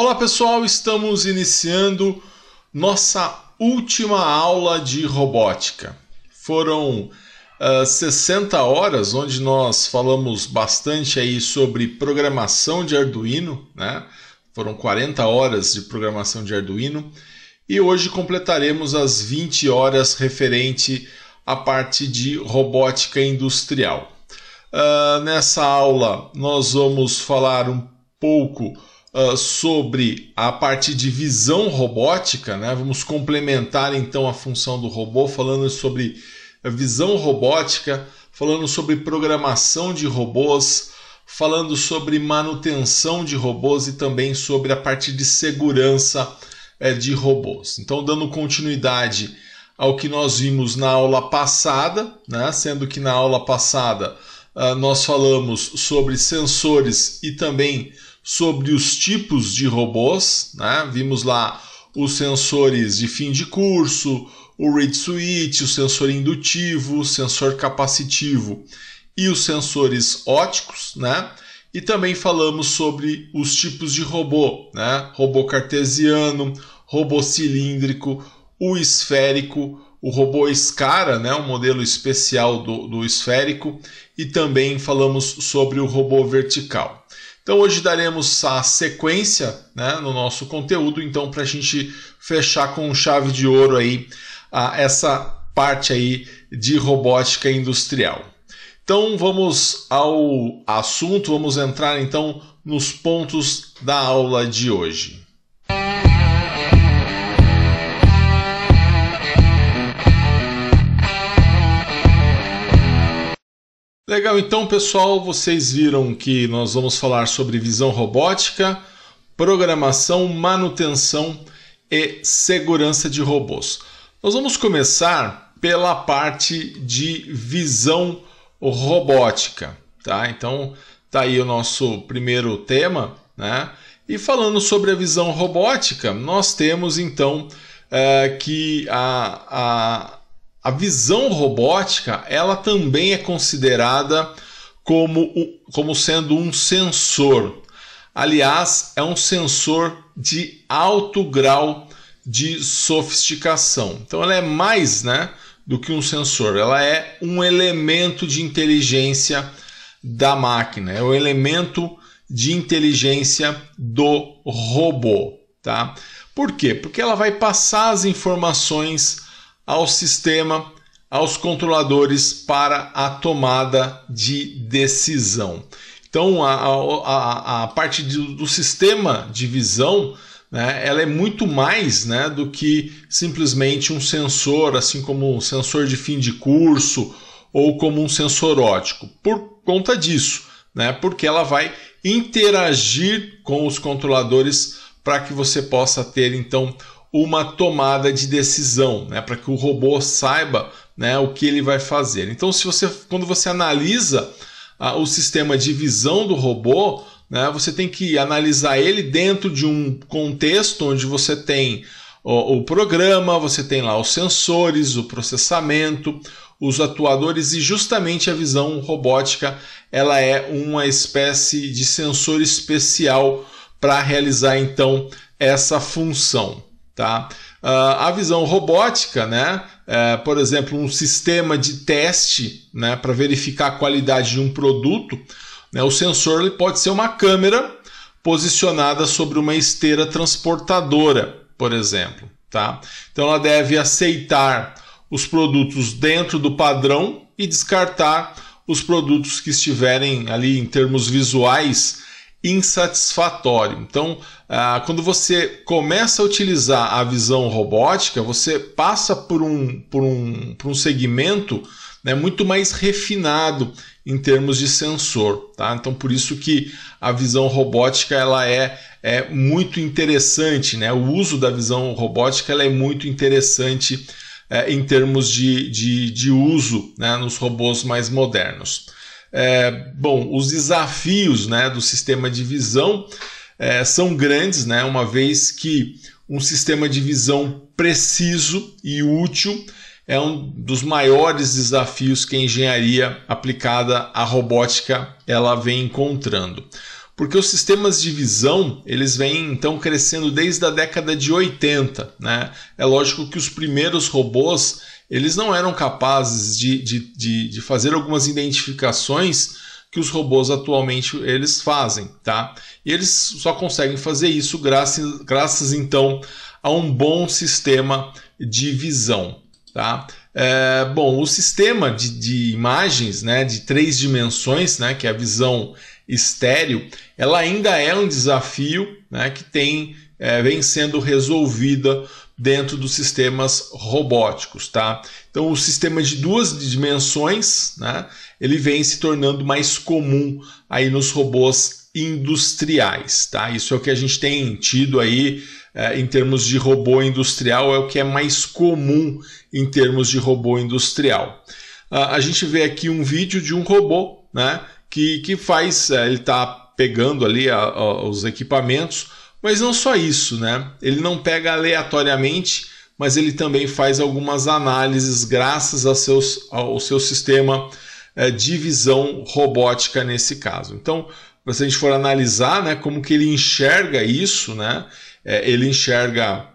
Olá pessoal, estamos iniciando nossa última aula de robótica. Foram uh, ah, 60 horas onde nós falamos bastante aí sobre programação de Arduino, né? Foram 40 horas de programação de Arduino e hoje completaremos as 20 horas referente à parte de robótica industrial. Uh, nessa aula nós vamos falar um pouco ah, sobre a parte de visão robótica, né? Vamos complementar então a função do robô falando sobre visão robótica, falando sobre programação de robôs, falando sobre manutenção de robôs e também sobre a parte de segurança é, de robôs. Então, dando continuidade ao que nós vimos na aula passada, né? sendo que na aula passada uh, nós falamos sobre sensores e também sobre os tipos de robôs. Né? Vimos lá os sensores de fim de curso, o read switch, o sensor indutivo, o sensor capacitivo e os sensores óticos, né? E também falamos sobre os tipos de robô, né? Robô cartesiano, robô cilíndrico, o esférico, o robô Scara, né? Um modelo especial do, do esférico, e também falamos sobre o robô vertical. Então hoje daremos a sequência né, no nosso conteúdo, então para a gente fechar com chave de ouro aí a, essa parte aí de robótica industrial. Então vamos ao assunto, vamos entrar então nos pontos da aula de hoje. Legal, então pessoal, vocês viram que nós vamos falar sobre visão robótica, programação, manutenção e segurança de robôs. Nós vamos começar pela parte de visão robótica, tá? Então, tá aí o nosso primeiro tema, né? E falando sobre a visão robótica, nós temos então é, que a, a a visão robótica, ela também é considerada como, como sendo um sensor. Aliás, é um sensor de alto grau de sofisticação. Então ela é mais, né, do que um sensor, ela é um elemento de inteligência da máquina, é o um elemento de inteligência do robô, tá? Por quê? Porque ela vai passar as informações ao sistema, aos controladores para a tomada de decisão. Então, a, a, a parte do, do sistema de visão né, ela é muito mais né, do que simplesmente um sensor, assim como um sensor de fim de curso ou como um sensor ótico, por conta disso, né, porque ela vai interagir com os controladores para que você possa ter então uma tomada de decisão, né, para que o robô saiba né, o que ele vai fazer. Então, se você, quando você analisa ah, o sistema de visão do robô, né, você tem que analisar ele dentro de um contexto onde você tem o, o programa, você tem lá os sensores, o processamento, os atuadores e justamente a visão robótica ela é uma espécie de sensor especial para realizar então essa função. Tá? Uh, a visão robótica, né? É, por exemplo, um sistema de teste né? para verificar a qualidade de um produto. Né? O sensor ele pode ser uma câmera posicionada sobre uma esteira transportadora, por exemplo. Tá? Então ela deve aceitar os produtos dentro do padrão e descartar os produtos que estiverem ali em termos visuais insatisfatório. Então, ah, quando você começa a utilizar a visão robótica, você passa por um, por um, por um segmento né, muito mais refinado em termos de sensor. Tá? Então, por isso que a visão robótica ela é, é muito interessante, né? o uso da visão robótica ela é muito interessante é, em termos de, de, de uso né, nos robôs mais modernos. É, bom, os desafios né, do sistema de visão é, são grandes, né, uma vez que um sistema de visão preciso e útil é um dos maiores desafios que a engenharia aplicada à robótica ela vem encontrando. Porque os sistemas de visão, eles vêm então crescendo desde a década de 80, né? É lógico que os primeiros robôs eles não eram capazes de, de, de, de fazer algumas identificações que os robôs atualmente eles fazem, tá? E eles só conseguem fazer isso graças, graças então a um bom sistema de visão, tá? É, bom, o sistema de, de, imagens, né, de três dimensões, né, que é a visão estéreo, ela ainda é um desafio, né, que tem é, vem sendo resolvida dentro dos sistemas robóticos, tá? Então, o sistema de duas dimensões, né, ele vem se tornando mais comum aí nos robôs industriais, tá? Isso é o que a gente tem tido aí é, em termos de robô industrial, é o que é mais comum em termos de robô industrial. Ah, a gente vê aqui um vídeo de um robô, né, que, que faz, é, ele está pegando ali a, a, os equipamentos, mas não só isso, né? Ele não pega aleatoriamente, mas ele também faz algumas análises graças a seus, ao seu sistema é, de visão robótica nesse caso. Então, se a gente for analisar, né, como que ele enxerga isso, né? É, ele enxerga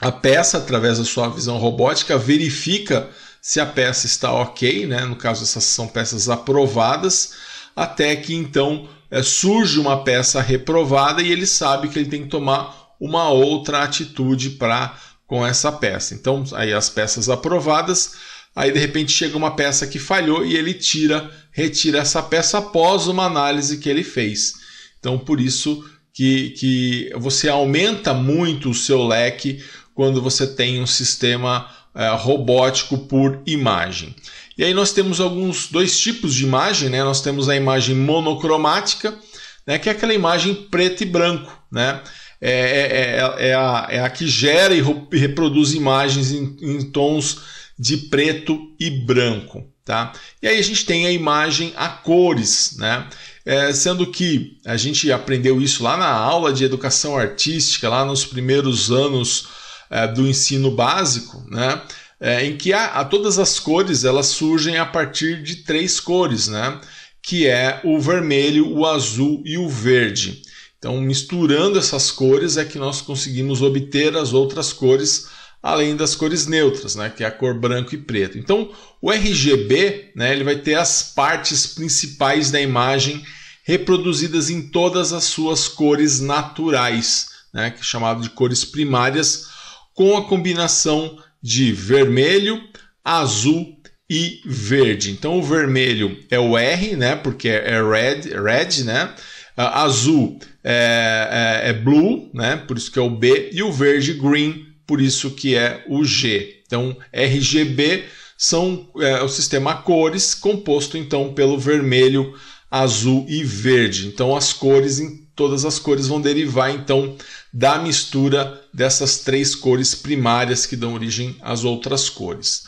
a peça através da sua visão robótica, verifica se a peça está ok, né? No caso, essas são peças aprovadas, até que então é, surge uma peça reprovada e ele sabe que ele tem que tomar uma outra atitude para com essa peça. Então, aí as peças aprovadas, aí de repente chega uma peça que falhou e ele tira, retira essa peça após uma análise que ele fez. Então, por isso que, que você aumenta muito o seu leque quando você tem um sistema é, robótico por imagem. E aí nós temos alguns dois tipos de imagem, né? Nós temos a imagem monocromática, né? que é aquela imagem preto e branco, né? É, é, é, é a, é a que gera e reproduz imagens em, em tons de preto e branco. Tá? E aí a gente tem a imagem a cores, né? É, sendo que a gente aprendeu isso lá na aula de educação artística, lá nos primeiros anos é, do ensino básico, né? é, em que a, a, todas as cores elas surgem a partir de três cores, né? que é o vermelho, o azul e o verde. Então, misturando essas cores é que nós conseguimos obter as outras cores, além das cores neutras, né? que é a cor branco e preto. Então, o RGB né, ele vai ter as partes principais da imagem reproduzidas em todas as suas cores naturais, né, que é chamado de cores primárias, com a combinação de vermelho, azul e verde. Então o vermelho é o R, né? Porque é red, red, né? Ah, azul é, é, é blue, né? Por isso que é o B e o verde green, por isso que é o G. Então RGB são é, o sistema cores composto então pelo vermelho, azul e verde. Então as cores todas as cores vão derivar então da mistura dessas três cores primárias que dão origem às outras cores.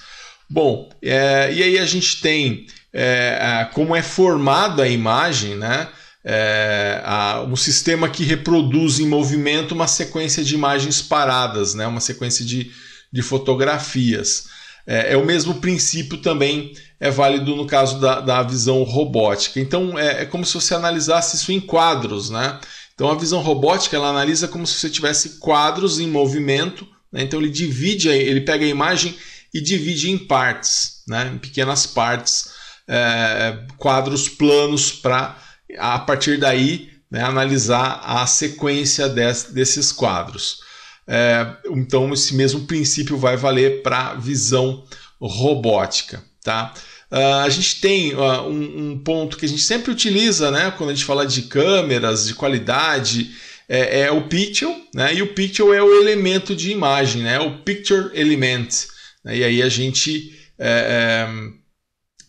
Bom, é, e aí a gente tem é, como é formada a imagem, né? É, a, um sistema que reproduz em movimento uma sequência de imagens paradas, né? uma sequência de, de fotografias. É, é, o mesmo princípio também é válido no caso da, da visão robótica. Então é, é, como se você analisasse isso em quadros, né? Então a visão robótica ela analisa como se você tivesse quadros em movimento. Né? Então ele divide, ele pega a imagem e divide em partes, né? Em pequenas partes, é, quadros planos para a partir daí né, analisar a sequência des, desses quadros. É, então, esse mesmo princípio vai valer para visão robótica. Tá? Uh, a gente tem uh, um, um, ponto que a gente sempre utiliza né, quando a gente fala de câmeras, de qualidade, é, é o pixel, né, e o pixel é o elemento de imagem, né, é o picture element. Né, e aí a gente é, é,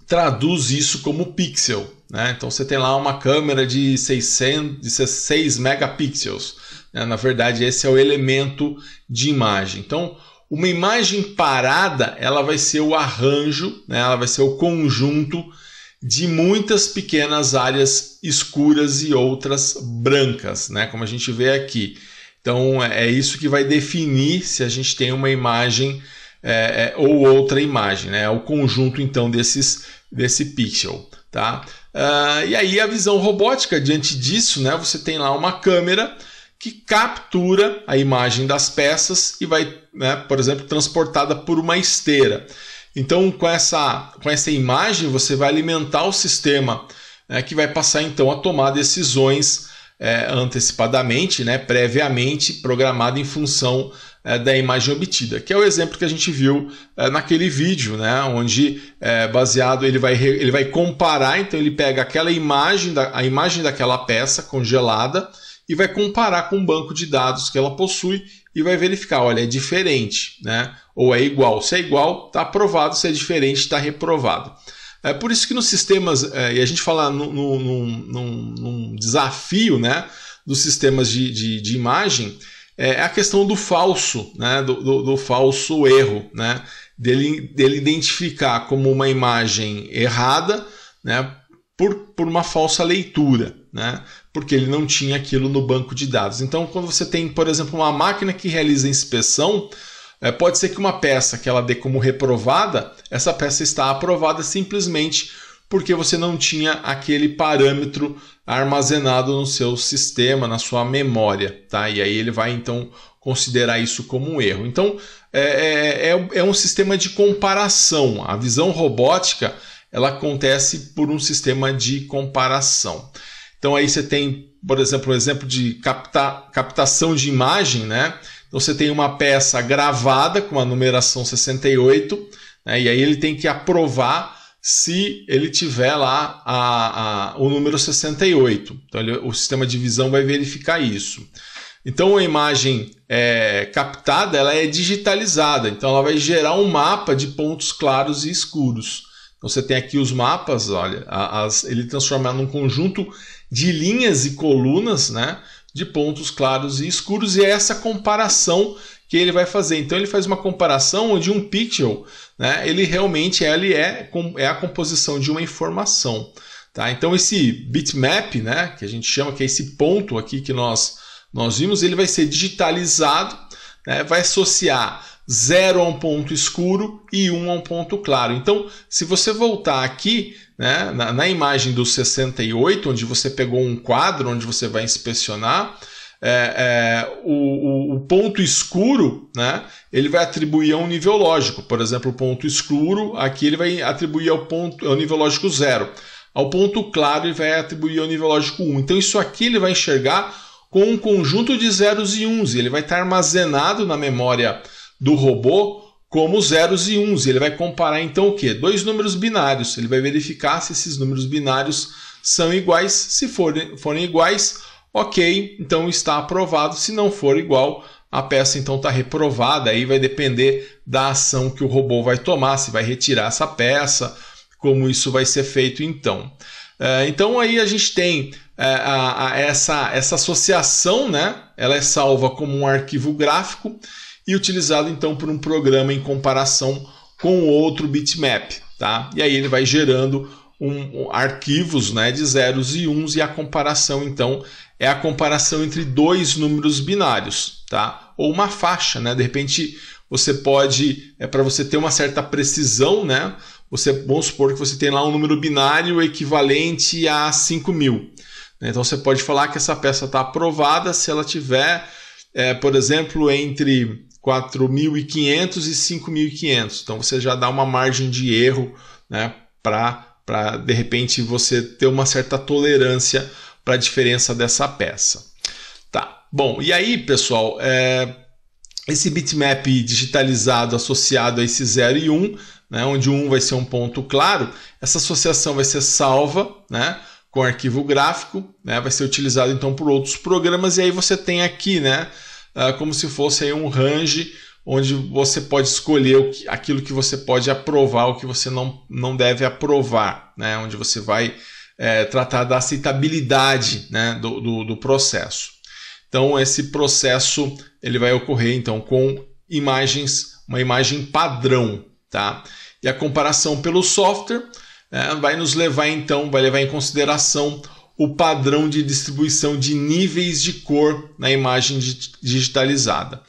traduz isso como pixel. Né? Então você tem lá uma câmera de de 6 megapixels. Né? Na verdade, esse é o elemento de imagem. Então, uma imagem parada, ela vai ser o arranjo, né? ela vai ser o conjunto de muitas pequenas áreas escuras e outras brancas, né? como a gente vê aqui. Então, é, é isso que vai definir se a gente tem uma imagem é, é ou outra imagem, né? É o conjunto então desses, desse pixel. Tá? Uh, e aí a visão robótica diante disso, né? Você tem lá uma câmera que captura a imagem das peças e vai, né, por exemplo, transportada por uma esteira. Então, com essa, com essa imagem, você vai alimentar o sistema né, que vai passar então a tomar decisões é, antecipadamente, né, previamente programada em função é, da imagem obtida, que é o exemplo que a gente viu é, naquele vídeo, né, onde é, baseado ele vai, ele vai comparar, então ele pega aquela imagem da, a imagem daquela peça congelada e vai comparar com o banco de dados que ela possui e vai verificar, olha, é diferente, né? Ou é igual. Se é igual, está aprovado. Se é diferente, está reprovado. É por isso que nos sistemas, é, e a gente fala num, num, num desafio, né? Dos sistemas de, de, de imagem, é, é a questão do falso, né? Do, do, do, falso erro, né? Dele, dele identificar como uma imagem errada, né? Por, por uma falsa leitura né? porque ele não tinha aquilo no banco de dados. Então, quando você tem, por exemplo, uma máquina que realiza inspeção, é, pode ser que uma peça que ela dê como reprovada, essa peça está aprovada simplesmente porque você não tinha aquele parâmetro armazenado no seu sistema, na sua memória, tá? E aí ele vai então considerar isso como um erro. Então é, é, é, é um sistema de comparação. A visão robótica ela acontece por um sistema de comparação. Então aí você tem, por exemplo, o um exemplo de capta, captação de imagem, né? Então você tem uma peça gravada com a numeração 68, né? e aí ele tem que aprovar se ele tiver lá a, a, o número 68. Então ele, o sistema de visão vai verificar isso. Então a imagem é, captada ela é digitalizada, então ela vai gerar um mapa de pontos claros e escuros. Então você tem aqui os mapas, olha, as, ele transformar num conjunto de linhas e colunas, né? De pontos claros e escuros, e é essa comparação que ele vai fazer. Então ele faz uma comparação onde um pixel, né, ele realmente ele é, é a composição de uma informação. Tá? Então esse bitmap, né, que a gente chama que é esse ponto aqui que nós, nós vimos, ele vai ser digitalizado né, vai associar 0 a um ponto escuro e 1 um a um ponto claro. Então, se você voltar aqui né, na, na, imagem do 68, onde você pegou um quadro, onde você vai inspecionar, é, é, o, o, o, ponto escuro né, ele vai atribuir a um nível lógico. Por exemplo, o ponto escuro aqui ele vai atribuir ao, ponto, ao nível lógico 0. Ao ponto claro ele vai atribuir ao nível lógico 1. Um. Então, isso aqui ele vai enxergar com um conjunto de zeros e uns. E ele vai estar armazenado na memória do robô como zeros e uns. E ele vai comparar então o que? Dois números binários. Ele vai verificar se esses números binários são iguais. Se forem, forem iguais, ok, então está aprovado. Se não for igual, a peça então está reprovada. Aí vai depender da ação que o robô vai tomar, se vai retirar essa peça, como isso vai ser feito então. É, então aí a gente tem é, a, a essa, essa associação, né? Ela é salva como um arquivo gráfico e utilizado então por um programa em comparação com outro bitmap, tá? E aí ele vai gerando um, um, arquivos né, de zeros e uns e a comparação então é a comparação entre dois números binários, tá? Ou uma faixa, né? De repente você pode, é para você ter uma certa precisão, né? Você, vamos supor que você tem lá um número binário equivalente a 5 mil. Então você pode falar que essa peça está aprovada se ela tiver, é, por exemplo, entre 4.500 e 5.500. Então você já dá uma margem de erro né, para, de repente, você ter uma certa tolerância para a diferença dessa peça. Tá. Bom, e aí, pessoal, é, esse bitmap digitalizado associado a esse 0 e 1, um, né, onde 1 um vai ser um ponto claro, essa associação vai ser salva, né? com arquivo gráfico, né? vai ser utilizado então por outros programas, e aí você tem aqui, né? Ah, como se fosse aí um range onde você pode escolher que, aquilo que você pode aprovar, o que você não, não deve aprovar, né? onde você vai é, tratar da aceitabilidade né? do, do, do, processo. Então esse processo ele vai ocorrer então com imagens, uma imagem padrão, tá? E a comparação pelo software né, vai nos levar então, vai levar em consideração o padrão de distribuição de níveis de cor na imagem digitalizada.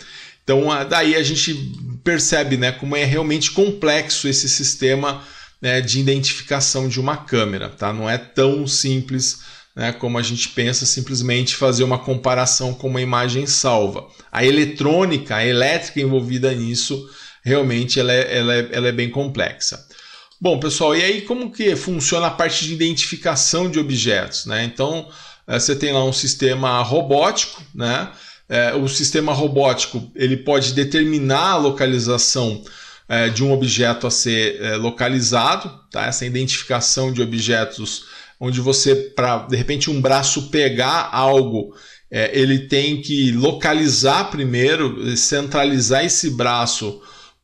Então, daí a gente percebe né, como é realmente complexo esse sistema né, de identificação de uma câmera. Tá? Não é tão simples né, como a gente pensa simplesmente fazer uma comparação com uma imagem salva. A eletrônica, a elétrica envolvida nisso, realmente ela é, ela é, ela é bem complexa. Bom, pessoal, e aí como que funciona a parte de identificação de objetos? Né? Então, eh, você tem lá um sistema robótico, né? Eh, o sistema robótico ele pode determinar a localização eh, de um objeto a ser localizado, tá? essa identificação de objetos, onde você, para de repente um braço pegar algo, ele tem que localizar primeiro, centralizar esse braço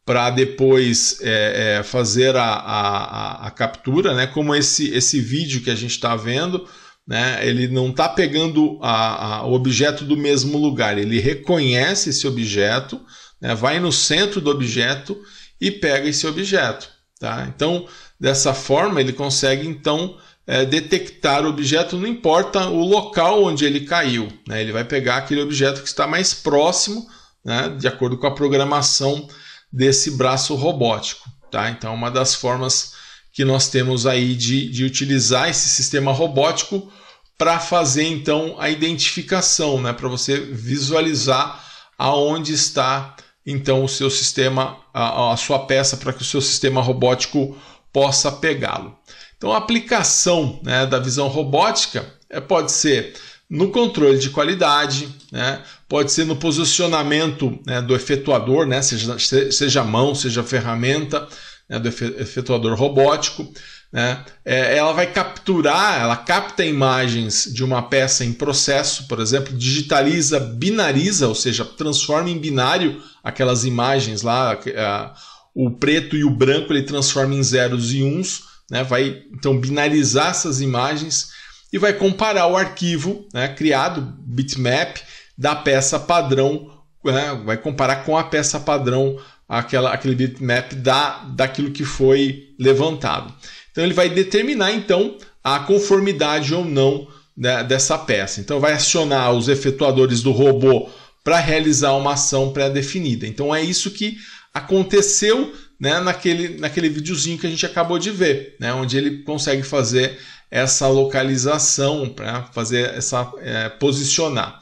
para depois é, é, fazer a, a, a, captura, né? Como esse, esse vídeo que a gente está vendo, né? Ele não está pegando a, a, o objeto do mesmo lugar, ele reconhece esse objeto, né? vai no centro do objeto e pega esse objeto, tá? Então, dessa forma, ele consegue então é, detectar o objeto, não importa o local onde ele caiu, né? Ele vai pegar aquele objeto que está mais próximo, né? De acordo com a programação desse braço robótico. Tá? Então, uma das formas que nós temos aí de, de utilizar esse sistema robótico para fazer então a identificação, né? para você visualizar aonde está então o seu sistema, a, a sua peça, para que o seu sistema robótico possa pegá-lo. Então, a aplicação né, da visão robótica é, pode ser no controle de qualidade, né? pode ser no posicionamento né, do efetuador, né, seja, seja mão, seja ferramenta né, do efetuador robótico. Né, é, ela vai capturar, ela capta imagens de uma peça em processo, por exemplo, digitaliza, binariza, ou seja, transforma em binário aquelas imagens lá, a, o preto e o branco ele transforma em zeros e uns, né, vai então binarizar essas imagens e vai comparar o arquivo né, criado, bitmap, da peça padrão, é, vai comparar com a peça padrão aquela, aquele bitmap da, daquilo que foi levantado. Então ele vai determinar então a conformidade ou não né, dessa peça. Então vai acionar os efetuadores do robô para realizar uma ação pré-definida. Então é isso que aconteceu né, naquele, naquele videozinho que a gente acabou de ver, né, onde ele consegue fazer essa localização para fazer essa é, posicionar.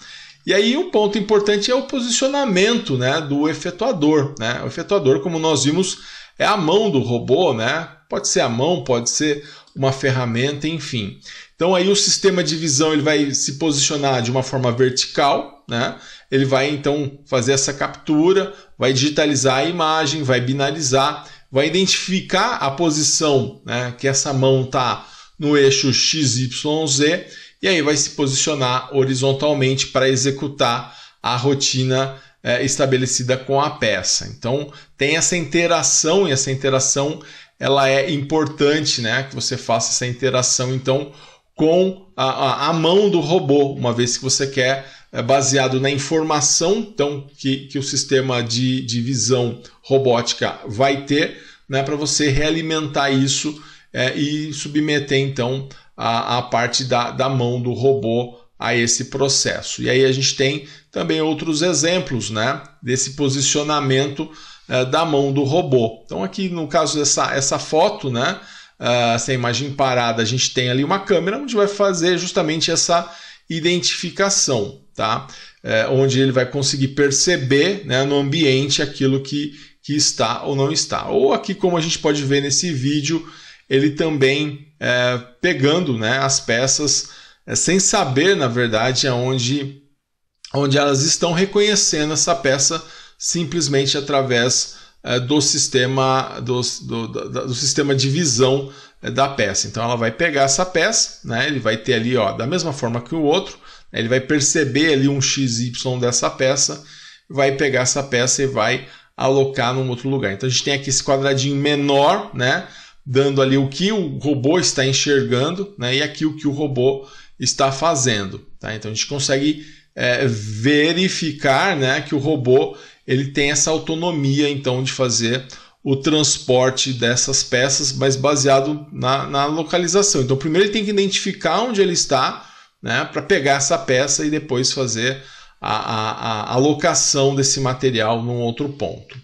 E aí um ponto importante é o posicionamento né, do efetuador. Né? O efetuador, como nós vimos, é a mão do robô, né? Pode ser a mão, pode ser uma ferramenta, enfim. Então aí o sistema de visão ele vai se posicionar de uma forma vertical, né? Ele vai então fazer essa captura, vai digitalizar a imagem, vai binarizar, vai identificar a posição, né, que essa mão tá no eixo XYZ e aí vai se posicionar horizontalmente para executar a rotina é, estabelecida com a peça. Então tem essa interação e essa interação ela é importante, né? Que você faça essa interação então com a, a, a mão do robô, uma vez que você quer é, baseado na informação então que, que o sistema de, de visão robótica vai ter, né? Para você realimentar isso é, e submeter então a, a parte da, da mão do robô a esse processo. E aí a gente tem também outros exemplos né, desse posicionamento eh, da mão do robô. Então, aqui no caso dessa essa foto, né, uh, essa imagem parada, a gente tem ali uma câmera onde vai fazer justamente essa identificação, tá? É, onde ele vai conseguir perceber né, no ambiente aquilo que, que está ou não está. Ou aqui, como a gente pode ver nesse vídeo, ele também é, pegando né, as peças é, sem saber, na verdade, aonde, onde elas estão reconhecendo essa peça simplesmente através é, do, sistema, do, do, do, do, sistema de visão é, da peça. Então ela vai pegar essa peça, né, ele vai ter ali, ó, da mesma forma que o outro, né, ele vai perceber ali um XY dessa peça, vai pegar essa peça e vai alocar num outro lugar. Então a gente tem aqui esse quadradinho menor, né? dando ali o que o robô está enxergando né, e aqui o que o robô está fazendo. Tá? Então a gente consegue é, verificar né, que o robô ele tem essa autonomia então de fazer o transporte dessas peças, mas baseado na, na localização. Então primeiro ele tem que identificar onde ele está né, para pegar essa peça e depois fazer a, a, a locação desse material num outro ponto.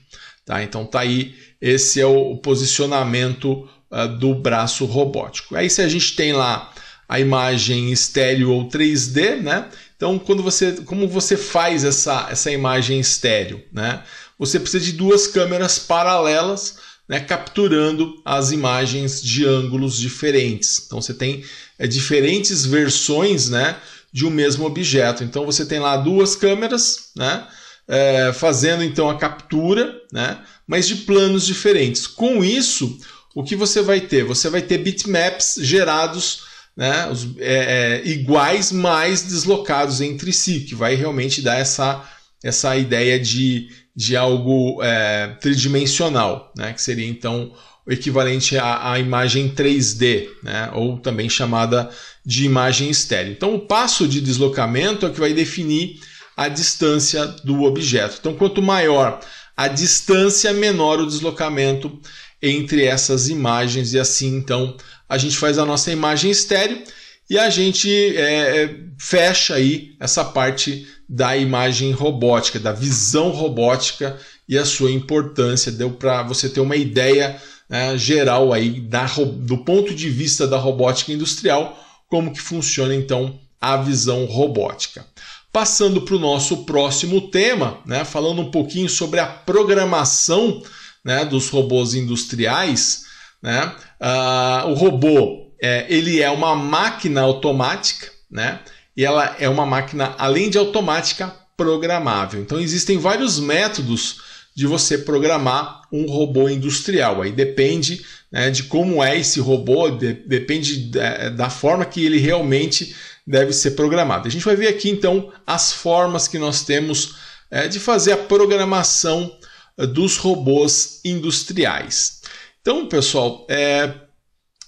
Tá? Então tá aí esse é o posicionamento ah, do braço robótico. Aí se a gente tem lá a imagem estéreo ou 3D, né? Então, quando você, como você faz essa, essa imagem estéreo, né? Você precisa de duas câmeras paralelas, né, capturando as imagens de ângulos diferentes. Então, você tem é, diferentes versões, né, de um mesmo objeto. Então, você tem lá duas câmeras, né, é, fazendo então a captura, né, mas de planos diferentes. Com isso, o que você vai ter? Você vai ter bitmaps gerados né, os, é, é, iguais, mas deslocados entre si, que vai realmente dar essa, essa ideia de, de algo é, tridimensional, né, que seria então o equivalente à, à imagem 3D, né, ou também chamada de imagem estéreo. Então, o passo de deslocamento é o que vai definir a distância do objeto. Então, quanto maior a distância, menor o deslocamento entre essas imagens e assim então a gente faz a nossa imagem estéreo e a gente é, é fecha aí essa parte da imagem robótica, da visão robótica e a sua importância. Deu para você ter uma ideia né, geral aí da, do ponto de vista da robótica industrial, como que funciona então a visão robótica. Passando para o nosso próximo tema, né, falando um pouquinho sobre a programação né, dos robôs industriais, né, uh, o robô é, ele é uma máquina automática, né, e ela é uma máquina além de automática programável. Então existem vários métodos de você programar um robô industrial. Aí depende né, de como é esse robô, de, depende da, é, da forma que ele realmente deve ser programado. A gente vai ver aqui então as formas que nós temos é, de fazer a programação eh, dos robôs industriais. Então, pessoal, é,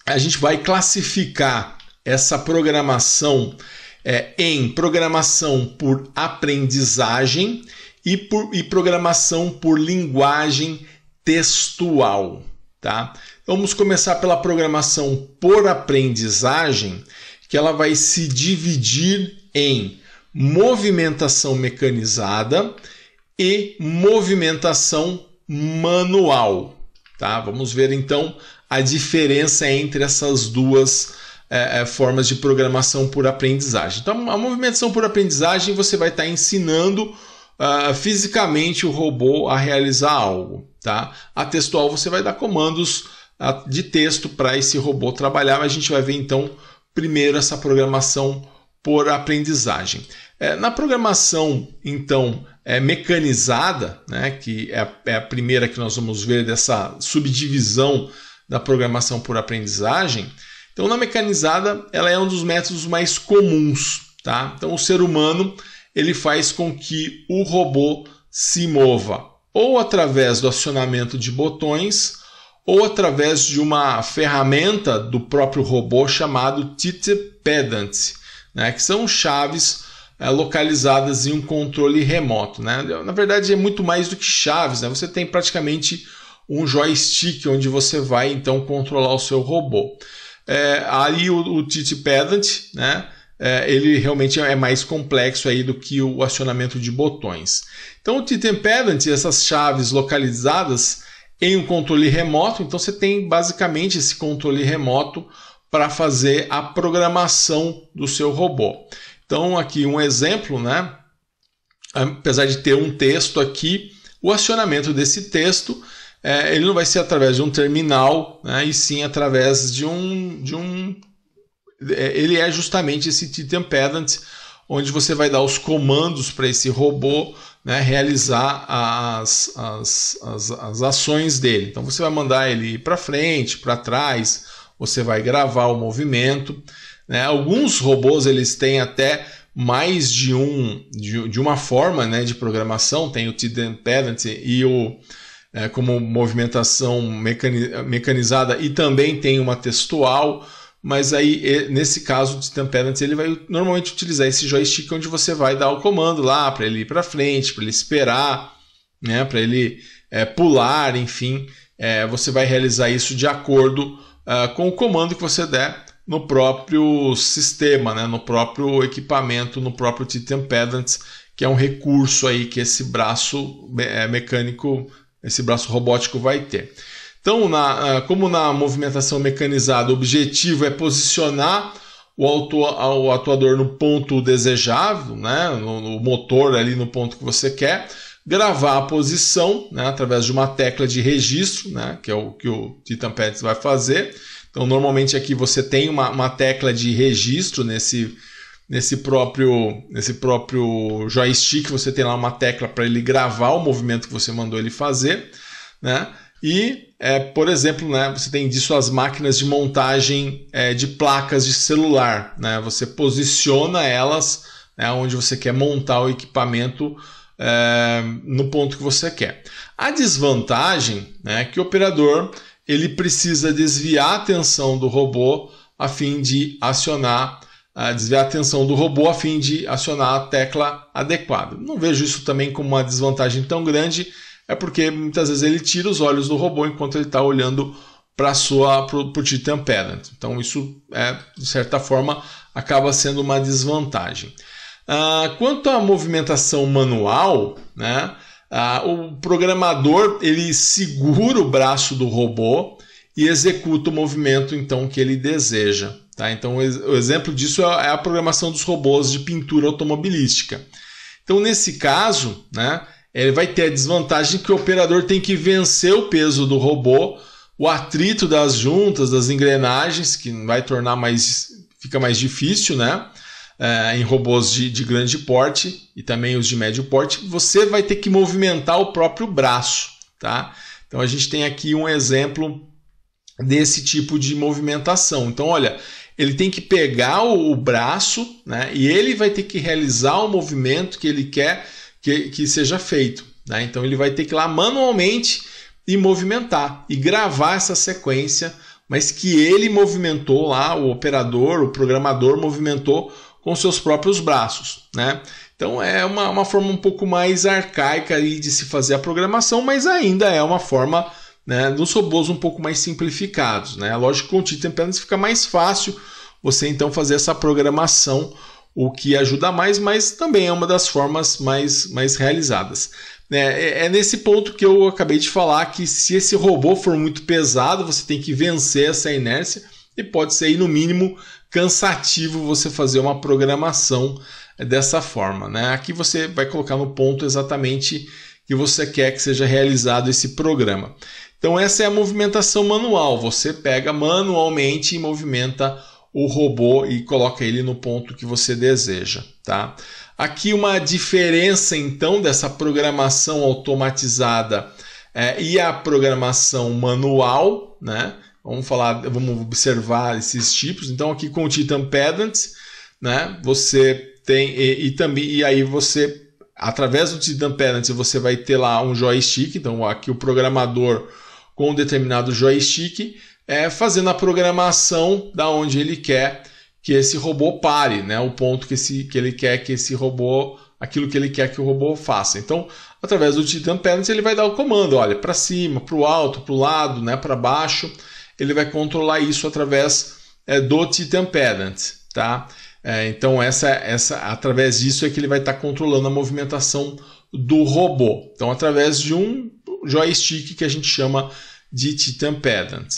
a gente vai classificar essa programação é, em programação por aprendizagem e, por, e programação por linguagem textual. Tá? Vamos começar pela programação por aprendizagem, que ela vai se dividir em movimentação mecanizada e movimentação manual. Tá? Vamos ver então a diferença entre essas duas é, é, formas de programação por aprendizagem. Então, a movimentação por aprendizagem você vai estar tá ensinando uh, fisicamente o robô a realizar algo. Tá? A textual você vai dar comandos ah, de texto para esse robô trabalhar, mas a gente vai ver então primeiro essa programação por aprendizagem. É, na programação, então, é, mecanizada, né, que é a, é a, primeira que nós vamos ver dessa subdivisão da programação por aprendizagem, então, na mecanizada, ela é um dos métodos mais comuns. Tá? Então, o ser humano ele faz com que o robô se mova ou através do acionamento de botões ou através de uma ferramenta do próprio robô chamado Tite Pedant né, que são chaves é, localizadas em um controle remoto. Né? Na verdade, é muito mais do que chaves, né? você tem praticamente um joystick onde você vai então controlar o seu robô. É, ali o, o Titi Pedant, né? É, ele realmente é mais complexo aí do que o acionamento de botões. Então, o Titan Pedant, essas chaves localizadas em um controle remoto, então você tem basicamente esse controle remoto para fazer a programação do seu robô. Então, aqui um exemplo, né? Apesar de ter um texto aqui, o acionamento desse texto é, ele não vai ser através de um terminal, né? e sim através de um, de um. É, ele é justamente esse Titan Pedant, onde você vai dar os comandos para esse robô né, realizar as, as, as, as ações dele. Então você vai mandar ele para frente, para trás, você vai gravar o movimento. Né? Alguns robôs eles têm até mais de um de, de uma forma né, de programação, tem o Tident Pedant e o é, como movimentação mecanizada e também tem uma textual, mas aí nesse caso de Temperance ele vai normalmente utilizar esse joystick onde você vai dar o comando lá para ele ir para frente, para ele esperar, né, para ele é, pular, enfim, é, você vai realizar isso de acordo ah, com o comando que você der no próprio sistema, né, no próprio equipamento, no próprio Titan pedants, que é um recurso aí que esse braço eh, mecânico, esse braço robótico vai ter. Então, na, ah, como na movimentação mecanizada, o objetivo é posicionar o, auto, o atuador no ponto desejável, né, no, no motor ali no ponto que você quer, gravar a posição né, através de uma tecla de registro, né, que é o que o Titan Pets vai fazer. Então, normalmente aqui você tem uma, uma tecla de registro nesse, nesse, próprio, nesse próprio joystick, você tem lá uma tecla para ele gravar o movimento que você mandou ele fazer. Né? E, é, por exemplo, né, você tem disso as máquinas de montagem é, de placas de celular. Né? Você posiciona elas né, onde você quer montar o equipamento é, no ponto que você quer. A desvantagem né, é que o operador ele precisa desviar a atenção do robô a fim de acionar a é, desviar a atenção do robô a fim de acionar a tecla adequada. Não vejo isso também como uma desvantagem tão grande, é porque muitas vezes ele tira os olhos do robô enquanto ele está olhando para sua Titan Parent. Então isso é de certa forma acaba sendo uma desvantagem. Ah, quanto à movimentação manual, né, uh, o programador ele segura o braço do robô e executa o movimento então que ele deseja. Tá? Então, o exemplo disso é, é a programação dos robôs de pintura automobilística. Então, nesse caso, né, ele vai ter a desvantagem que o operador tem que vencer o peso do robô, o atrito das juntas, das engrenagens, que vai tornar mais fica mais difícil, né? uh, em robôs de, de grande porte e também os de médio porte, você vai ter que movimentar o próprio braço, tá? Então a gente tem aqui um exemplo desse tipo de movimentação. Então, olha, ele tem que pegar o, braço né, e ele vai ter que realizar o movimento que ele quer que, que seja feito. Né? Então, ele vai ter que ir lá manualmente e movimentar e gravar essa sequência, mas que ele movimentou lá, o operador, o programador movimentou com seus próprios braços, né? Então é uma, uma forma um pouco mais arcaica aí de se fazer a programação, mas ainda é uma forma né, dos robôs um pouco mais simplificados. Né? Lógico que com o Titan temperance fica mais fácil você então fazer essa programação, o que ajuda mais, mas também é uma das formas mais, mais realizadas. É, é, é nesse ponto que eu acabei de falar que se esse robô for muito pesado, você tem que vencer essa inércia e pode ser aí no mínimo cansativo você fazer uma programação dessa forma. Né? Aqui você vai colocar no ponto exatamente que você quer que seja realizado esse programa. Então essa é a movimentação manual. Você pega manualmente e movimenta o robô e coloca ele no ponto que você deseja, tá? Aqui uma diferença então dessa programação automatizada é, e a programação manual, né? Vamos falar, vamos observar esses tipos. Então aqui com o Titan Pedant, né? Você tem e, e também e aí você através do Titan Pedant você vai ter lá um joystick. Então aqui o programador com um determinado joystick é, fazendo a programação da onde ele quer que esse robô pare, né? O ponto que, esse, que ele quer que esse robô, aquilo que ele quer que o robô faça. Então, através do Titan Parent, ele vai dar o comando, olha, para cima, para o alto, para o lado, né, para baixo. Ele vai controlar isso através é, do Titan Parent, tá? É, então essa, essa, através disso é que ele vai estar tá controlando a movimentação do robô. Então através de um joystick que a gente chama de Titan Pedant,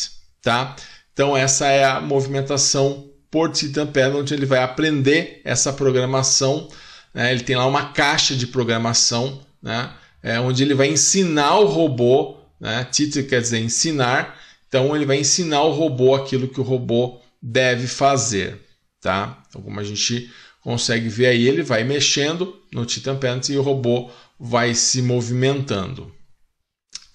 tá? Então essa é a movimentação por Titan Pedant, ele vai aprender essa programação, né? ele tem lá uma caixa de programação né? É onde ele vai ensinar o robô, né? Teach quer dizer ensinar, então ele vai ensinar o robô aquilo que o robô deve fazer, tá? Então, como a gente consegue ver aí, ele vai mexendo no Titan Pants e o robô vai se movimentando.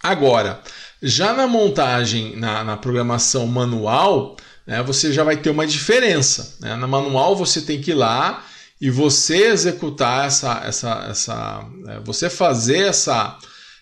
Agora, já na montagem, na, na programação manual, né, você já vai ter uma diferença. Né? Na manual você tem que ir lá e você executar essa, essa, essa é, você fazer essa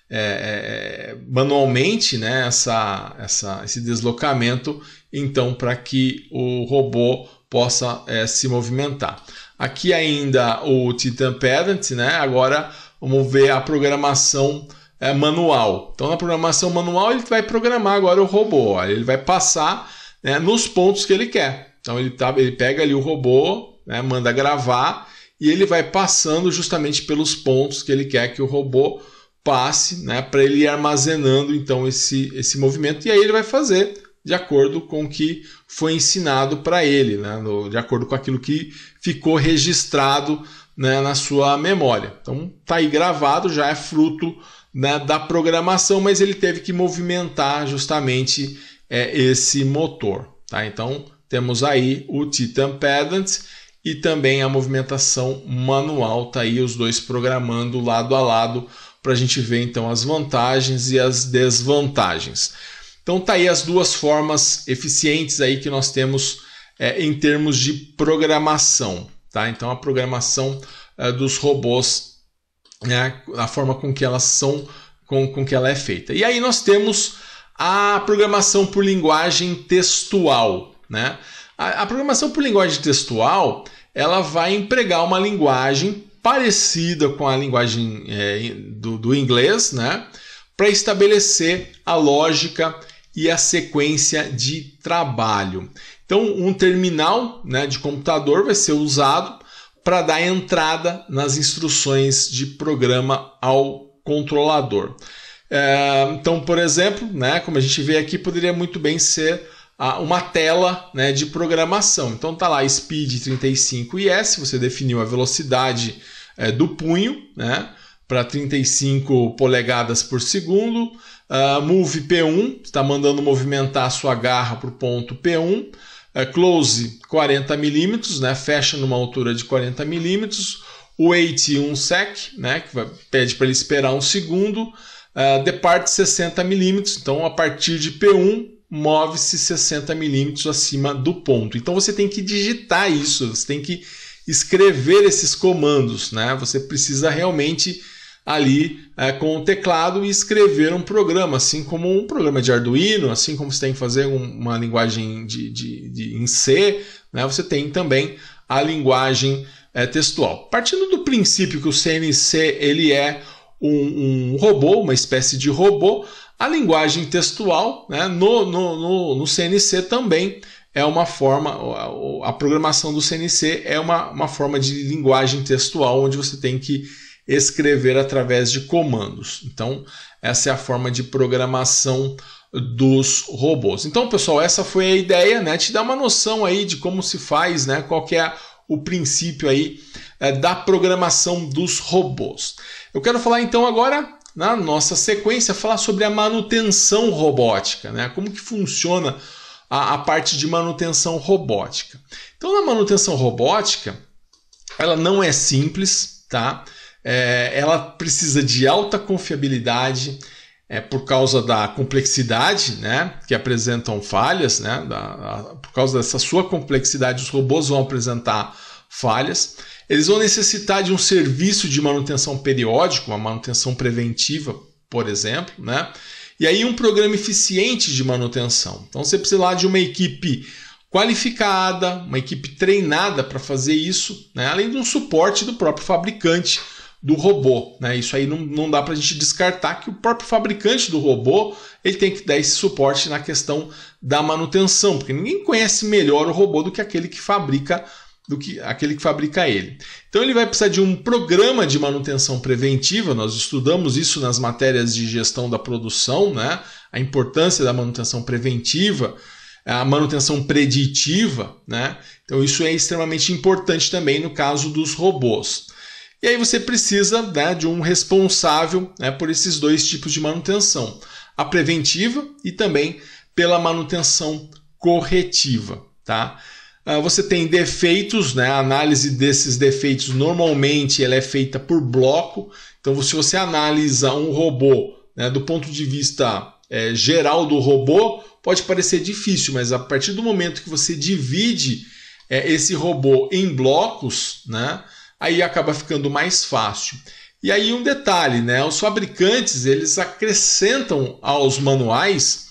é, é, é, manualmente, né, essa, essa, esse deslocamento, então para que o robô possa é, se movimentar. Aqui ainda o Titan Pedant, né? Agora vamos ver a programação é, manual. Então, na programação manual, ele vai programar agora o robô. Ó. Ele vai passar né, nos pontos que ele quer. Então, ele, tá, ele pega ali o robô, né? manda gravar e ele vai passando justamente pelos pontos que ele quer que o robô passe, né? para ele ir armazenando então esse, esse movimento e aí ele vai fazer de acordo com o que foi ensinado para ele, né? No, de acordo com aquilo que ficou registrado né, na sua memória. Então tá aí gravado, já é fruto né, da programação, mas ele teve que movimentar justamente é, esse motor. Tá? Então temos aí o Titan Pedants e também a movimentação manual. Tá aí os dois programando lado a lado para a gente ver então as vantagens e as desvantagens. Então tá aí as duas formas eficientes aí que nós temos é, em termos de programação, tá? Então a programação é, dos robôs, né, a forma com que elas são, com, com que ela é feita. E aí nós temos a programação por linguagem textual, né? A, programação por linguagem textual ela vai empregar uma linguagem parecida com a linguagem é, do, do inglês, né? Para estabelecer a lógica e a sequência de trabalho. Então, um terminal né, de computador vai ser usado para dar entrada nas instruções de programa ao controlador. É, então, por exemplo, né, como a gente vê aqui, poderia muito bem ser uma tela né, de programação. Então tá lá speed 35IS, você definiu a velocidade é, do punho né, para 35 polegadas por segundo. Uh, move P1, está mandando movimentar a sua garra para o ponto P1. Uh, é, close 40 milímetros, né, fecha numa altura de 40 milímetros. Wait 1 um sec, né, que vai, pede para ele esperar um segundo. Uh, ah, depart 60 milímetros, então a partir de P1 move-se 60 milímetros acima do ponto. Então você tem que digitar isso, você tem que escrever esses comandos, né? Você precisa realmente ali é, com o teclado escrever um programa, assim como um programa de Arduino, assim como você tem que fazer um, uma linguagem de, de, de, em C, né? Você tem também a linguagem é, textual. Partindo do princípio que o CNC ele é um, um robô, uma espécie de robô, a linguagem textual, né, no, no, no, no CNC também é uma forma, a programação do CNC é uma, uma forma de linguagem textual onde você tem que escrever através de comandos. Então, essa é a forma de programação dos robôs. Então, pessoal, essa foi a ideia, né? Te dar uma noção aí de como se faz, né? Qual é o princípio aí é, da programação dos robôs. Eu quero falar então agora na nossa sequência, falar sobre a manutenção robótica, né? Como que funciona a, a parte de manutenção robótica. Então, na manutenção robótica, ela não é simples, tá? É, ela precisa de alta confiabilidade, é, por causa da complexidade né, que apresentam falhas, né, da, a, por causa dessa sua complexidade, os robôs vão apresentar falhas. Eles vão necessitar de um serviço de manutenção periódico, uma manutenção preventiva, por exemplo, né? E aí um programa eficiente de manutenção. Então você precisa lá de uma equipe qualificada, uma equipe treinada para fazer isso, né? além de um suporte do próprio fabricante do robô. Né? Isso aí não, não dá para a gente descartar que o próprio fabricante do robô ele tem que dar esse suporte na questão da manutenção, porque ninguém conhece melhor o robô do que aquele que fabrica do que aquele que fabrica ele. Então ele vai precisar de um programa de manutenção preventiva, nós estudamos isso nas matérias de gestão da produção, né? a importância da manutenção preventiva, a manutenção preditiva, né? Então isso é extremamente importante também no caso dos robôs. E aí você precisa né, de um responsável né, por esses dois tipos de manutenção, a preventiva e também pela manutenção corretiva, tá? Ah, você tem defeitos, né? A análise desses defeitos normalmente ela é feita por bloco. Então, se você analisa um robô né, do ponto de vista é, geral do robô, pode parecer difícil, mas a partir do momento que você divide é, esse robô em blocos, né, aí acaba ficando mais fácil. E aí um detalhe, né? Os fabricantes eles acrescentam aos manuais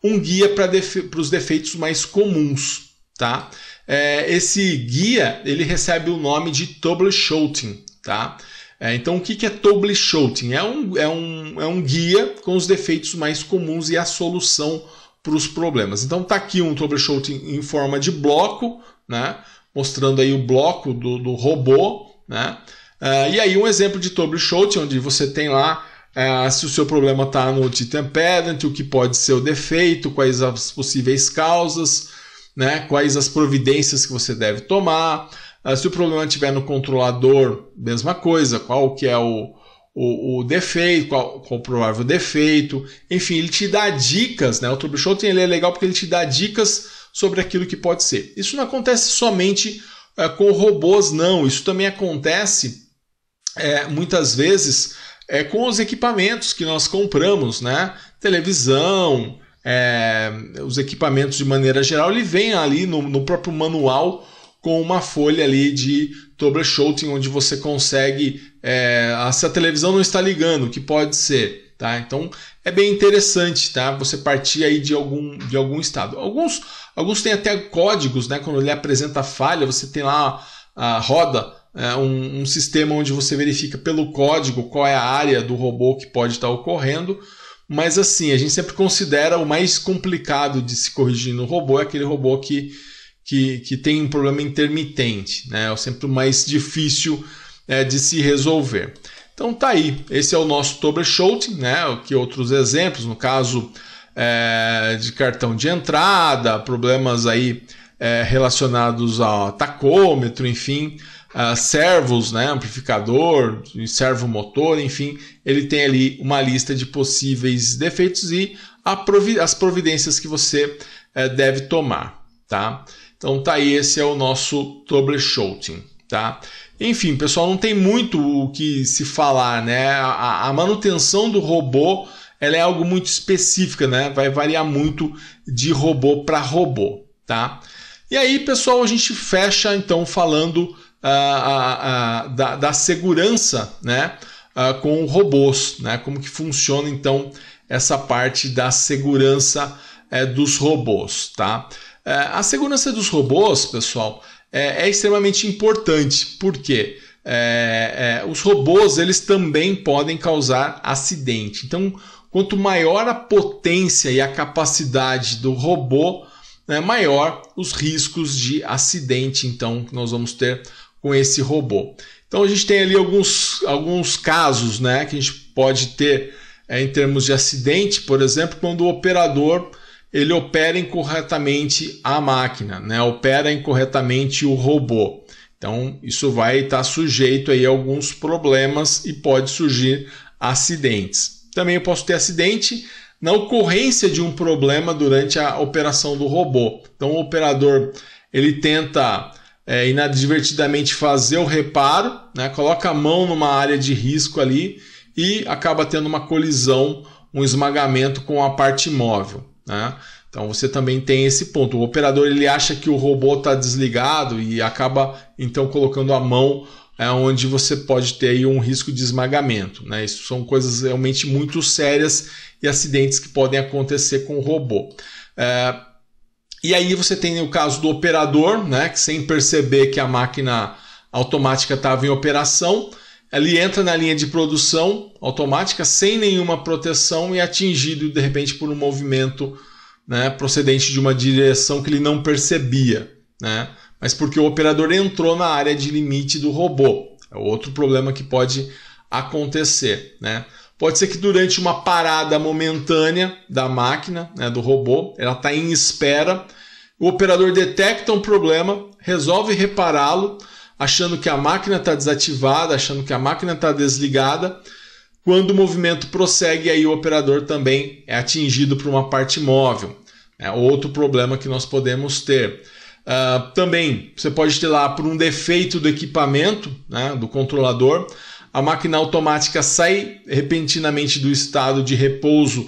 um guia para defe os defeitos mais comuns, tá? É, esse guia ele recebe o nome de troubleshooting, tá? É, então, o que é troubleshooting? É um, é, um, é um guia com os defeitos mais comuns e a solução para os problemas. Então, tá aqui um troubleshooting em forma de bloco, né? mostrando aí o bloco do, do robô, né? Uh, e aí um exemplo de troubleshooting, onde você tem lá uh, se o seu problema está no titan parent, o que pode ser o defeito, quais as possíveis causas, né? Quais as providências que você deve tomar. Ah, se o problema estiver no controlador, mesma coisa, qual que é o, o, o, defeito, qual, qual o provável defeito, enfim, ele te dá dicas, né? O troubleshooting ele é legal porque ele te dá dicas sobre aquilo que pode ser. Isso não acontece somente é, com robôs, não. Isso também acontece é, muitas vezes é, com os equipamentos que nós compramos, né? Televisão, é, os equipamentos de maneira geral, ele vem ali no, no próprio manual com uma folha ali de troubleshooting, onde você consegue, é, se a televisão não está ligando, que pode ser, tá? Então é bem interessante, tá? Você partir aí de algum, de algum estado. Alguns, alguns têm até códigos, né? Quando ele apresenta falha, você tem lá a roda, é, um, um sistema onde você verifica pelo código qual é a área do robô que pode estar ocorrendo. Mas assim, a gente sempre considera o mais complicado de se corrigir no robô é aquele robô que, que, que tem um problema intermitente, né? É sempre o mais difícil é, de se resolver. Então tá aí, esse é o nosso troubleshooting, né? Que outros exemplos, no caso é, de cartão de entrada, problemas aí é, relacionados ao tacômetro, enfim, uh, servos, né, amplificador, servo motor, enfim, ele tem ali uma lista de possíveis defeitos e provi as providências que você uh, deve tomar, tá? Então tá aí, esse é o nosso troubleshooting, tá? Enfim, pessoal, não tem muito o que se falar, né? a, a manutenção do robô ela é algo muito específica, né? Vai variar muito de robô para robô, tá? E aí, pessoal, a gente fecha então falando da, da, segurança né, com robôs, né, como que funciona então essa parte da segurança é, dos robôs. Tá? É, a segurança dos robôs, pessoal, é, é extremamente importante, porque é, é, os robôs eles também podem causar acidente. Então, quanto maior a potência e a capacidade do robô, né, maior os riscos de acidente então que nós vamos ter com esse robô. Então a gente tem ali alguns, alguns casos né, que a gente pode ter é, em termos de acidente, por exemplo, quando o operador ele opera incorretamente a máquina, né? opera incorretamente o robô. Então isso vai estar sujeito aí a alguns problemas e pode surgir acidentes. Também eu posso ter acidente na ocorrência de um problema durante a operação do robô. Então o operador ele tenta é, inadvertidamente fazer o reparo, né, coloca a mão numa área de risco ali e acaba tendo uma colisão, um esmagamento com a parte móvel. Né? Então você também tem esse ponto. O operador ele acha que o robô está desligado e acaba então colocando a mão é, onde você pode ter aí um risco de esmagamento. Né? Isso são coisas realmente muito sérias e acidentes que podem acontecer com o robô. É, e aí você tem o caso do operador, né, que sem perceber que a máquina automática estava em operação, ele entra na linha de produção automática sem nenhuma proteção e é atingido de repente por um movimento né, procedente de uma direção que ele não percebia, né? mas porque o operador entrou na área de limite do robô. É outro problema que pode acontecer. Né? Pode ser que durante uma parada momentânea da máquina, né, do robô, ela está em espera, o operador detecta um problema, resolve repará-lo, achando que a máquina está desativada, achando que a máquina está desligada. Quando o movimento prossegue, aí o operador também é atingido por uma parte móvel. É outro problema que nós podemos ter. Uh, também você pode ter lá por um defeito do equipamento, né, do controlador, a máquina automática sai repentinamente do estado de repouso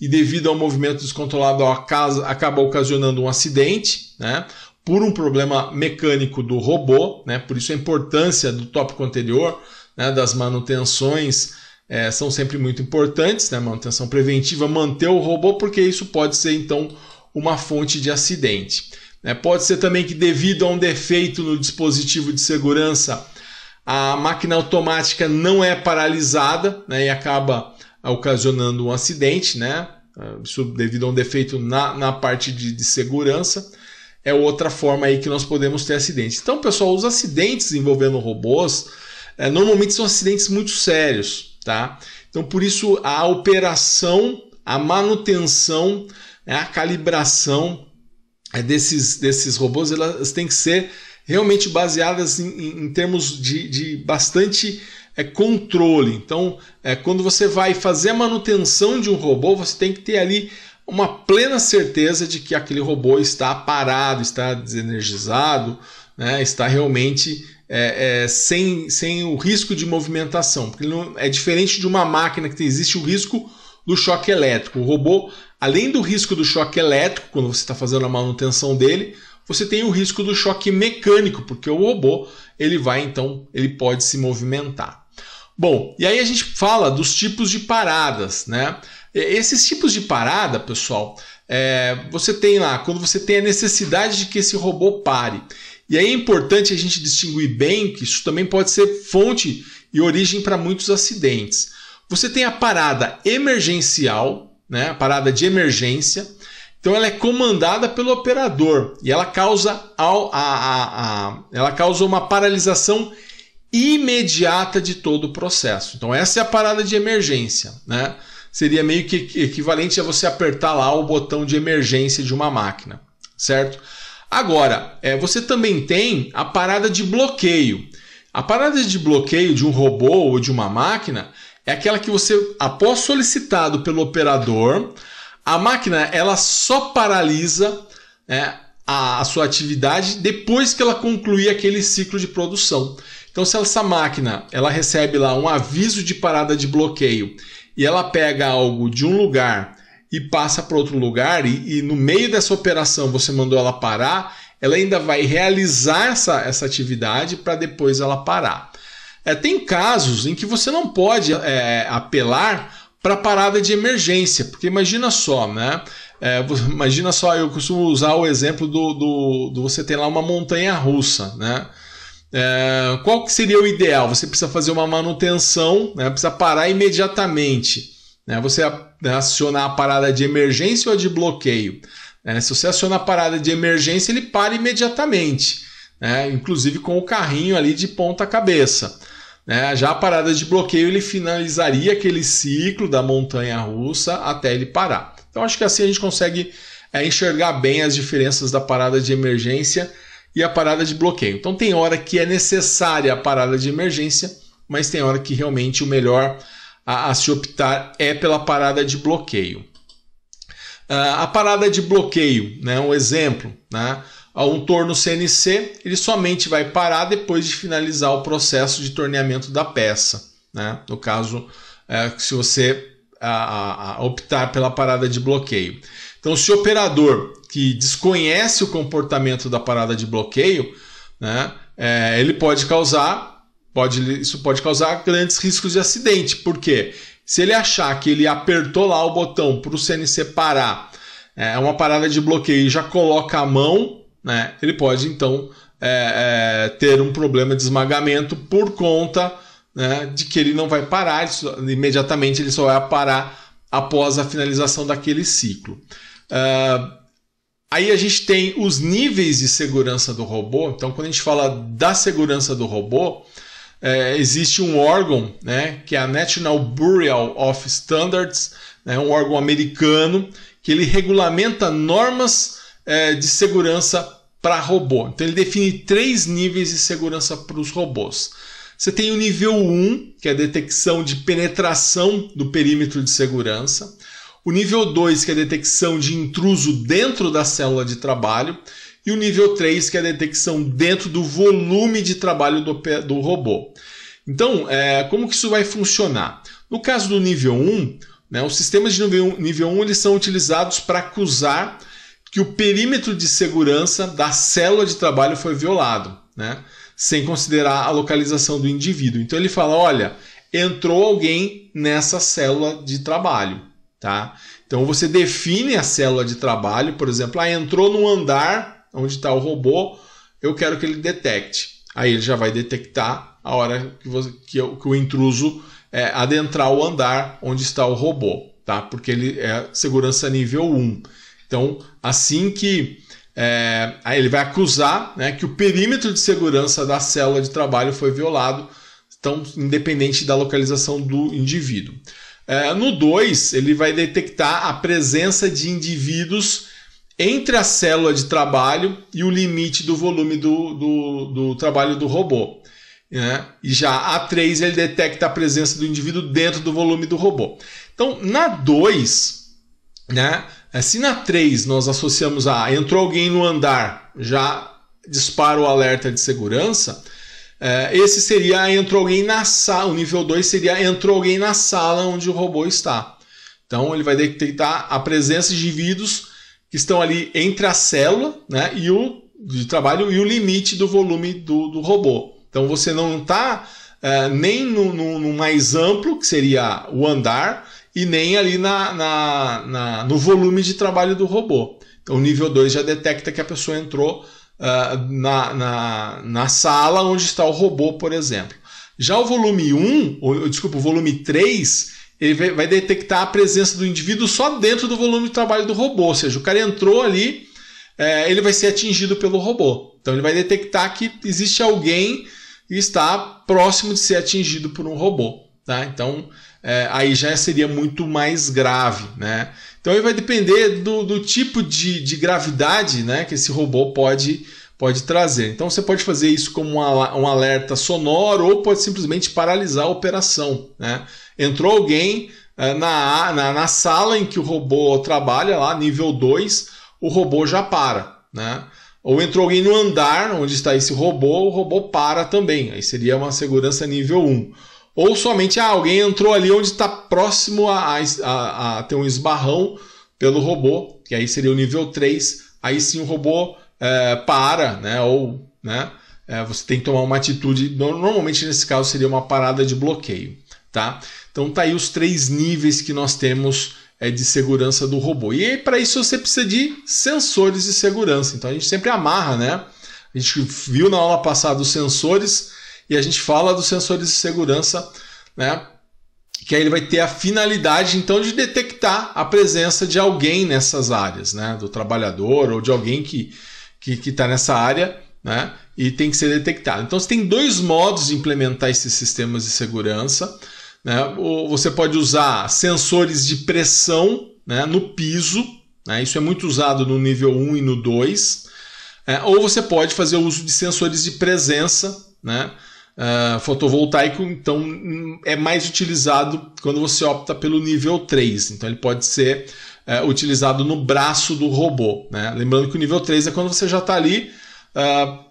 e, devido ao movimento descontrolado, acaba ocasionando um acidente, né? por um problema mecânico do robô, né? por isso a importância do tópico anterior, né? das manutenções é, são sempre muito importantes, né? manutenção preventiva, manter o robô, porque isso pode ser então uma fonte de acidente. Né? Pode ser também que, devido a um defeito no dispositivo de segurança, a máquina automática não é paralisada né, e acaba ocasionando um acidente, né, devido a um defeito na, na parte de, de, segurança. É outra forma aí que nós podemos ter acidentes. Então, pessoal, os acidentes envolvendo robôs é, normalmente são acidentes muito sérios, tá? Então, por isso, a operação, a manutenção, né, a calibração eh, desses, desses robôs, elas têm que ser realmente baseadas em, em, em termos de, de bastante é, controle. Então, é, quando você vai fazer a manutenção de um robô, você tem que ter ali uma plena certeza de que aquele robô está parado, está desenergizado, né, está realmente é, é, sem, sem o risco de movimentação. Porque não, é diferente de uma máquina que existe o risco do choque elétrico. O robô, além do risco do choque elétrico, quando você está fazendo a manutenção dele, você tem o risco do choque mecânico, porque o robô ele vai então, ele pode se movimentar. Bom, e aí a gente fala dos tipos de paradas, né? Esses tipos de parada, pessoal, é, você tem lá quando você tem a necessidade de que esse robô pare. E aí é importante a gente distinguir bem que isso também pode ser fonte e origem para muitos acidentes. Você tem a parada emergencial, né? A parada de emergência, então ela é comandada pelo operador e ela causa, ao, a, a, a, ela causa uma paralisação imediata de todo o processo. Então essa é a parada de emergência, né? Seria meio que equivalente a você apertar lá o botão de emergência de uma máquina, certo? Agora, é, você também tem a parada de bloqueio. A parada de bloqueio de um robô ou de uma máquina é aquela que você, após solicitado pelo operador, a máquina ela só paralisa né, a, a sua atividade depois que ela concluir aquele ciclo de produção. Então, se essa máquina ela recebe lá um aviso de parada de bloqueio e ela pega algo de um lugar e passa para outro lugar, e, e, no meio dessa operação você mandou ela parar, ela ainda vai realizar essa, essa atividade para depois ela parar. É, tem casos em que você não pode é, apelar para parada de emergência, porque imagina só, né? É, imagina só, eu costumo usar o exemplo do, do, do você tem lá uma montanha russa, né? É, qual que seria o ideal? Você precisa fazer uma manutenção, né? precisa parar imediatamente. Né? Você acionar a parada de emergência ou de bloqueio? É, se você aciona a parada de emergência, ele para imediatamente, né? inclusive com o carrinho ali de ponta cabeça. Né? Já a parada de bloqueio ele finalizaria aquele ciclo da montanha russa até ele parar. Então acho que assim a gente consegue é, enxergar bem as diferenças da parada de emergência e a parada de bloqueio. Então tem hora que é necessária a parada de emergência, mas tem hora que realmente o melhor a, a se optar é pela parada de bloqueio. Uh, a parada de bloqueio, né? um exemplo, né? a um torno CNC, ele somente vai parar depois de finalizar o processo de torneamento da peça. Né? No caso, é, se você a, a optar pela parada de bloqueio. Então, se o operador que desconhece o comportamento da parada de bloqueio, né, é, ele pode causar, pode, isso pode causar grandes riscos de acidente, porque se ele achar que ele apertou lá o botão para o CNC parar, é uma parada de bloqueio e já coloca a mão né, ele pode então é, é, ter um problema de esmagamento por conta né, de que ele não vai parar isso, imediatamente, ele só vai parar após a finalização daquele ciclo. Uh, aí a gente tem os níveis de segurança do robô. Então, quando a gente fala da segurança do robô, é, existe um órgão, né, que é a National Bureau of Standards, né, um órgão americano que ele regulamenta normas é, de segurança para robô. Então ele define três níveis de segurança para os robôs. Você tem o nível 1, que é a detecção de penetração do perímetro de segurança. O nível 2, que é a detecção de intruso dentro da célula de trabalho. E o nível 3, que é a detecção dentro do volume de trabalho do, do robô. Então, é, como que isso vai funcionar? No caso do nível 1, né, os sistemas de nível, 1 eles são utilizados para acusar que o perímetro de segurança da célula de trabalho foi violado, né? sem considerar a localização do indivíduo. Então ele fala: olha, entrou alguém nessa célula de trabalho. Tá? Então você define a célula de trabalho, por exemplo, ah, entrou no andar onde está o robô, eu quero que ele detecte. Aí ele já vai detectar a hora que, você, que, que o intruso é, adentrar o andar onde está o robô, tá? porque ele é segurança nível 1. Então, assim que é, ele vai acusar né, que o perímetro de segurança da célula de trabalho foi violado, então, independente da localização do indivíduo. É, no 2, ele vai detectar a presença de indivíduos entre a célula de trabalho e o limite do volume do, do, do trabalho do robô. Né? E já a 3, ele detecta a presença do indivíduo dentro do volume do robô. Então, na 2, né, é, se na 3 nós associamos a entrou alguém no andar, já dispara o alerta de segurança, é, esse seria entrou alguém na sala, o nível 2 seria entrou alguém na sala onde o robô está. Então ele vai detectar a presença de indivíduos que estão ali entre a célula né, e o de trabalho e o limite do volume do, do robô. Então você não está é, nem no, no, no mais amplo, que seria o andar, e nem ali na, na, na, no volume de trabalho do robô. Então, o nível 2 já detecta que a pessoa entrou uh, na, na, na sala onde está o robô, por exemplo. Já o volume 1, ou, desculpa, o volume 3, ele vai detectar a presença do indivíduo só dentro do volume de trabalho do robô. Ou seja, o cara entrou ali, é, ele vai ser atingido pelo robô. Então ele vai detectar que existe alguém que está próximo de ser atingido por um robô. Tá? Então é, aí já seria muito mais grave, né? Então aí vai depender do, do tipo de, de gravidade né, que esse robô pode, pode trazer. Então você pode fazer isso como uma, um alerta sonoro ou pode simplesmente paralisar a operação. Né? Entrou alguém é, na, na, na, sala em que o robô trabalha, lá nível 2, o robô já para. Né? Ou entrou alguém no andar onde está esse robô, o robô para também. Aí seria uma segurança nível 1. Um ou somente ah, alguém entrou ali onde está próximo a, a, a, ter um esbarrão pelo robô, que aí seria o nível 3. Aí sim o robô é, para, né? Ou né, é, você tem que tomar uma atitude. Normalmente nesse caso seria uma parada de bloqueio. Tá? Então tá aí os três níveis que nós temos é, de segurança do robô. E para isso você precisa de sensores de segurança. Então a gente sempre amarra, né? A gente viu na aula passada os sensores e a gente fala dos sensores de segurança, né? Que aí ele vai ter a finalidade então de detectar a presença de alguém nessas áreas, né? Do trabalhador ou de alguém que que está nessa área, né? E tem que ser detectado. Então você tem dois modos de implementar esses sistemas de segurança. Né? Ou você pode usar sensores de pressão né? no piso, né? isso é muito usado no nível 1 e no 2. É, ou você pode fazer uso de sensores de presença, né? Uh, fotovoltaico, então, é mais utilizado quando você opta pelo nível 3. Então, ele pode ser uh, utilizado no braço do robô. Né? Lembrando que o nível 3 é quando você já está ali uh,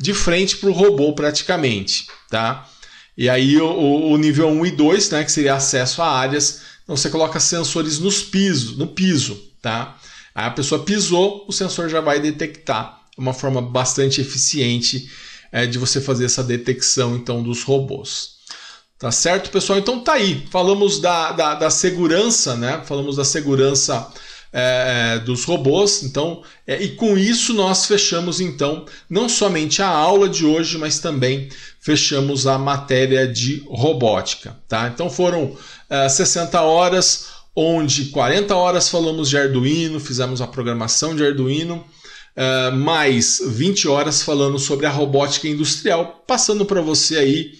de frente para o robô, praticamente. Tá? E aí, o, o, nível 1 e 2, né, que seria acesso a áreas, então você coloca sensores nos piso, no piso. Tá? Aí a pessoa pisou, o sensor já vai detectar. Uma forma bastante eficiente é, de você fazer essa detecção então dos robôs. Tá certo, pessoal? Então tá aí. Falamos da, da, da segurança, né? Falamos da segurança é, dos robôs. Então, é, e com isso nós fechamos então não somente a aula de hoje, mas também fechamos a matéria de robótica. Tá? Então foram é, 60 horas, onde 40 horas falamos de Arduino, fizemos a programação de Arduino uh, mais 20 horas falando sobre a robótica industrial, passando para você aí,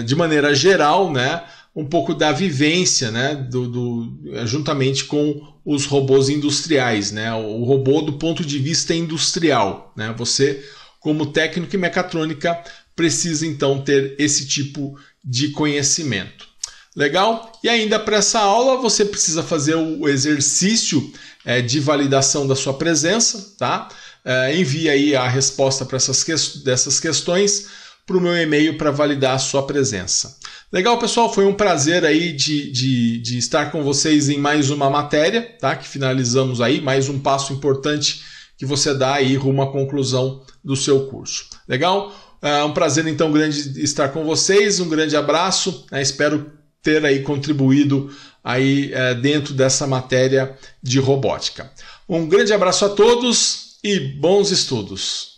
uh, de maneira geral, né, um pouco da vivência, né, do, do, é, juntamente com os robôs industriais, né, o robô do ponto de vista industrial, né, você como técnico em mecatrônica precisa então ter esse tipo de conhecimento. Legal? E ainda para essa aula você precisa fazer o exercício é, de validação da sua presença, tá? É, envie aí a resposta para essas que dessas questões para o meu e-mail para validar a sua presença. Legal, pessoal? Foi um prazer aí de, de, de estar com vocês em mais uma matéria, tá? Que finalizamos aí, mais um passo importante que você dá aí rumo à conclusão do seu curso. Legal? É um prazer então grande estar com vocês, um grande abraço, né? espero ter aí contribuído aí é, dentro dessa matéria de robótica. Um grande abraço a todos e bons estudos!